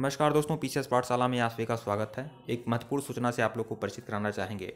नमस्कार दोस्तों पीसीएस पाठशाला में आप सभी का स्वागत है एक महत्वपूर्ण सूचना से आप लोग को परिचित कराना चाहेंगे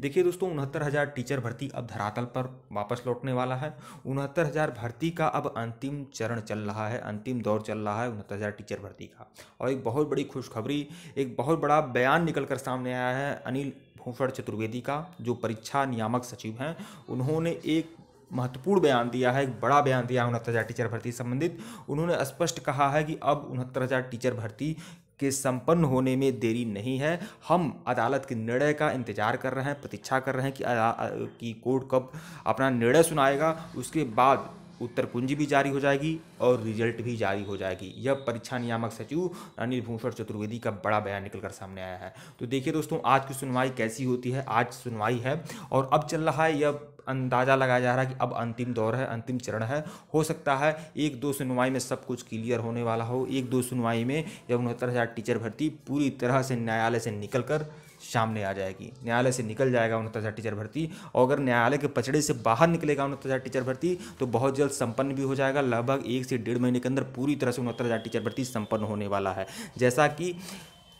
देखिए दोस्तों उनहत्तर हज़ार टीचर भर्ती अब धरातल पर वापस लौटने वाला है उनहत्तर हज़ार भर्ती का अब अंतिम चरण चल रहा है अंतिम दौर चल रहा है उनहत्तर हज़ार टीचर भर्ती का और एक बहुत बड़ी खुशखबरी एक बहुत बड़ा बयान निकल कर सामने आया है अनिल भूषण चतुर्वेदी का जो परीक्षा नियामक सचिव हैं उन्होंने एक महत्वपूर्ण बयान दिया है एक बड़ा बयान दिया है उनहत्तर हज़ार टीचर भर्ती संबंधित उन्होंने स्पष्ट कहा है कि अब उनहत्तर हज़ार टीचर भर्ती के संपन्न होने में देरी नहीं है हम अदालत के निर्णय का इंतजार कर रहे हैं प्रतीक्षा कर रहे हैं कि कि कोर्ट कब अपना निर्णय सुनाएगा उसके बाद उत्तर कुंजी भी जारी हो जाएगी और रिजल्ट भी जारी हो जाएगी यह परीक्षा नियामक सचिव अनिल भूषण चतुर्वेदी का बड़ा बयान निकलकर सामने आया है तो देखिए दोस्तों आज की सुनवाई कैसी होती है आज सुनवाई है और अब चल रहा है यह अंदाज़ा लगाया जा रहा है कि अब अंतिम दौर है अंतिम चरण है हो सकता है एक दो सुनवाई में सब कुछ क्लियर होने वाला हो एक दो सुनवाई में जब उनहत्तर हज़ार टीचर भर्ती पूरी तरह से न्यायालय से निकल कर सामने आ जाएगी न्यायालय से निकल जाएगा उनहत्तर हज़ार टीचर भर्ती और अगर न्यायालय के पचड़े से बाहर निकलेगा उनहत्तर हज़ार टीचर भर्ती तो बहुत जल्द संपन्न भी हो जाएगा लगभग एक से डेढ़ महीने के अंदर पूरी तरह से उनहत्तर हज़ार टीचर भर्ती संपन्न होने वाला है जैसा कि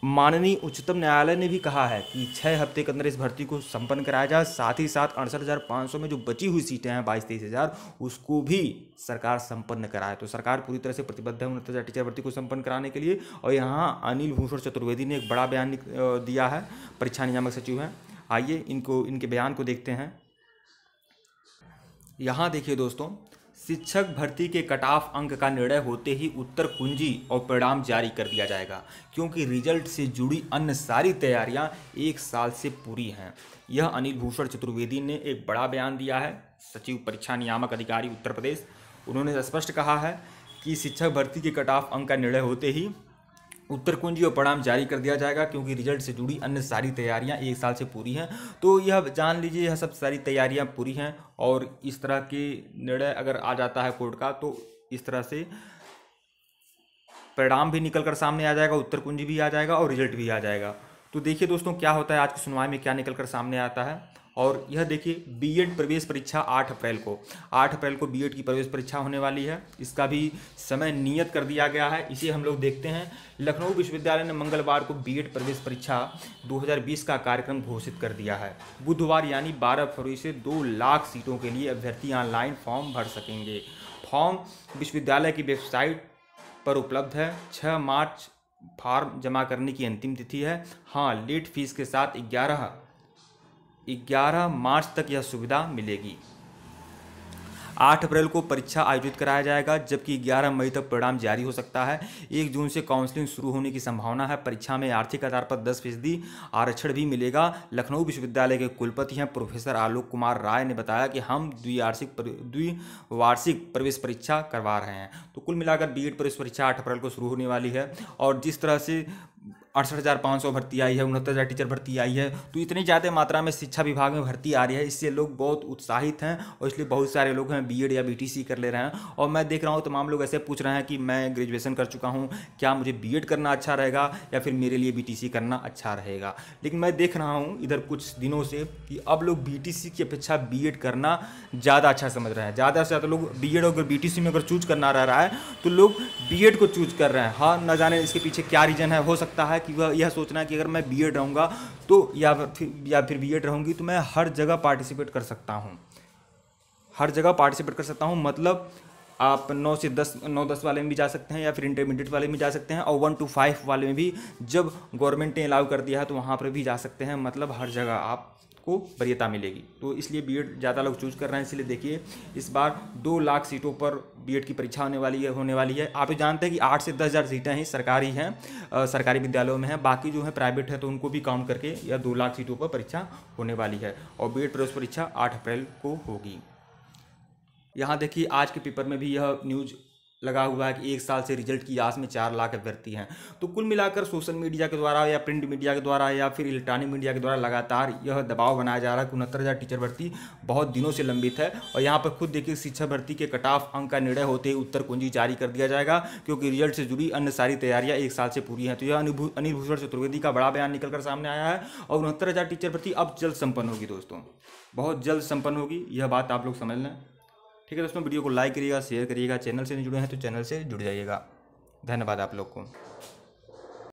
माननीय उच्चतम न्यायालय ने भी कहा है कि छः हफ्ते के अंदर इस भर्ती को संपन्न कराया जाए साथ ही साथ अड़सठ हज़ार पाँच सौ में जो बची हुई सीटें हैं बाईस तेईस हज़ार उसको भी सरकार संपन्न कराए तो सरकार पूरी तरह से प्रतिबद्ध है उनहत्तर टीचर भर्ती को संपन्न कराने के लिए और यहाँ अनिल भूषण चतुर्वेदी ने एक बड़ा बयान दिया है परीक्षा नियामक सचिव हैं आइए इनको इनके बयान को देखते हैं यहाँ देखिए दोस्तों शिक्षक भर्ती के कट ऑफ अंक का निर्णय होते ही उत्तर कुंजी और परिणाम जारी कर दिया जाएगा क्योंकि रिजल्ट से जुड़ी अन्य सारी तैयारियां एक साल से पूरी हैं यह अनिल भूषण चतुर्वेदी ने एक बड़ा बयान दिया है सचिव परीक्षा नियामक अधिकारी उत्तर प्रदेश उन्होंने स्पष्ट कहा है कि शिक्षक भर्ती के कट ऑफ अंक का निर्णय होते ही उत्तर कुंजी और परिणाम जारी कर दिया जाएगा क्योंकि रिजल्ट से जुड़ी अन्य सारी तैयारियां एक साल से पूरी हैं तो यह जान लीजिए यह सब सारी तैयारियां पूरी हैं और इस तरह के निर्णय अगर आ जाता है कोर्ट का तो इस तरह से परिणाम भी निकल कर सामने आ जाएगा उत्तर कुंजी भी आ जाएगा और रिजल्ट भी आ जाएगा तो देखिए दोस्तों क्या होता है आज की सुनवाई में क्या निकल कर सामने आता है और यह देखिए बीएड प्रवेश परीक्षा 8 अप्रैल को 8 अप्रैल को बीएड की प्रवेश परीक्षा होने वाली है इसका भी समय नियत कर दिया गया है इसे हम लोग देखते हैं लखनऊ विश्वविद्यालय ने मंगलवार को बीएड प्रवेश परीक्षा 2020 का कार्यक्रम घोषित कर दिया है बुधवार यानी 12 फरवरी से 2 लाख सीटों के लिए अभ्यर्थी ऑनलाइन फॉर्म भर सकेंगे फॉर्म विश्वविद्यालय की वेबसाइट पर उपलब्ध है छः मार्च फॉर्म जमा करने की अंतिम तिथि है हाँ लेट फीस के साथ ग्यारह 11 मार्च तक यह सुविधा मिलेगी 8 अप्रैल को परीक्षा आयोजित कराया जाएगा जबकि 11 मई तक परिणाम जारी हो सकता है 1 जून से काउंसलिंग शुरू होने की संभावना है परीक्षा में आर्थिक आधार पर 10 फीसदी आरक्षण भी मिलेगा लखनऊ विश्वविद्यालय के कुलपति हैं प्रोफेसर आलोक कुमार राय ने बताया कि हम द्विवार्षिक द्विवार्षिक प्रवेश परीक्षा करवा रहे हैं तो कुल मिलाकर बी प्रवेश परीक्षा आठ अप्रैल को शुरू होने वाली है और जिस तरह से अड़सठ हज़ार पाँच सौ भर्ती आई है उनहत्तर हज़ार टीचर भर्ती आई है तो इतनी ज़्यादा मात्रा में शिक्षा विभाग में भर्ती आ रही है इससे लोग बहुत उत्साहित हैं और इसलिए बहुत सारे लोग हैं बी या बी कर ले रहे हैं और मैं देख रहा हूँ तमाम लोग ऐसे पूछ रहे हैं कि मैं ग्रेजुएसन कर चुका हूँ क्या मुझे बी करना अच्छा रहेगा या फिर मेरे लिए बी करना अच्छा रहेगा लेकिन मैं देख रहा हूँ इधर कुछ दिनों से कि अब लोग बी की अपेक्षा बी करना ज़्यादा अच्छा समझ रहे हैं ज़्यादा से ज़्यादा लोग बी अगर बी में अगर चूज करना रह रहा है तो लोग बी को चूज कर रहे हैं हाँ न जाने इसके पीछे क्या रीज़न है हो सकता है कि यह सोचना कि अगर मैं बी एड रहूँगा तो या फिर या फिर बी एड रहूँगी तो मैं हर जगह पार्टिसिपेट कर सकता हूँ हर जगह पार्टिसिपेट कर सकता हूँ मतलब आप नौ से दस नौ दस वाले में भी जा सकते हैं या फिर इंटरमीडिएट वाले में भी जा सकते हैं और वन टू फाइव वाले में भी जब गवर्नमेंट ने अलाउ कर दिया है तो वहाँ पर भी जा सकते हैं मतलब हर जगह आप को वरीयता मिलेगी तो इसलिए बी ज़्यादा लोग चूज कर रहे हैं इसलिए देखिए इस बार दो लाख सीटों पर बी की परीक्षा होने वाली है होने वाली है आप तो जानते हैं कि आठ से दस हज़ार सीटें ही सरकारी हैं सरकारी विद्यालयों में हैं बाकी जो है प्राइवेट है तो उनको भी काउंट करके यह दो लाख सीटों पर परीक्षा होने वाली है और बी प्रवेश परीक्षा आठ अप्रैल को होगी यहाँ देखिए आज के पेपर में भी यह न्यूज़ लगा हुआ है कि एक साल से रिजल्ट की आस में चार लाख अभ्यर्थी हैं तो कुल मिलाकर सोशल मीडिया के द्वारा या प्रिंट मीडिया के द्वारा या फिर इलेक्ट्रॉनिक मीडिया के द्वारा लगातार यह दबाव बनाया जा रहा है कि उनहत्तर हज़ार टीचर भर्ती बहुत दिनों से लंबित है और यहाँ पर खुद देखिए शिक्षा भर्ती के कटाफ अंक का निर्णय होते ही उत्तर कुंजी जारी कर दिया जाएगा क्योंकि रिजल्ट से जुड़ी अन्य सारी तैयारियां एक साल से पूरी हैं तो यह अनिल भूषण चतुर्वेदी का बड़ा बयान निकलकर सामने आया है और उनहत्तर हज़ार टीचर भर्ती अब जल्द संपन्न होगी दोस्तों बहुत जल्द संपन्न होगी यह बात आप लोग समझ लें ठीक है दोस्तों वीडियो को लाइक करिएगा शेयर करिएगा चैनल से नहीं जुड़े हैं तो चैनल से जुड़ जाइएगा धन्यवाद आप लोग को